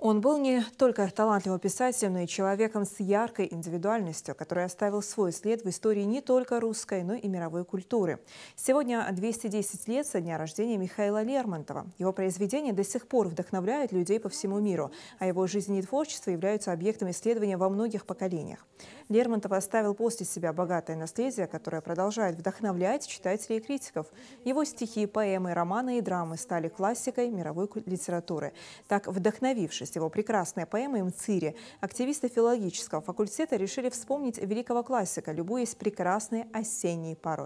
Он был не только талантливым писателем, но и человеком с яркой индивидуальностью, который оставил свой след в истории не только русской, но и мировой культуры. Сегодня 210 лет со дня рождения Михаила Лермонтова. Его произведения до сих пор вдохновляют людей по всему миру, а его жизнь и творчество являются объектом исследования во многих поколениях. Лермонтов оставил после себя богатое наследие, которое продолжает вдохновлять читателей и критиков. Его стихи, поэмы, романы и драмы стали классикой мировой литературы. Так, вдохновившись слушать его прекрасные поэмы «Мцири», активисты филологического факультета решили вспомнить великого классика, любуясь прекрасной осенней порой.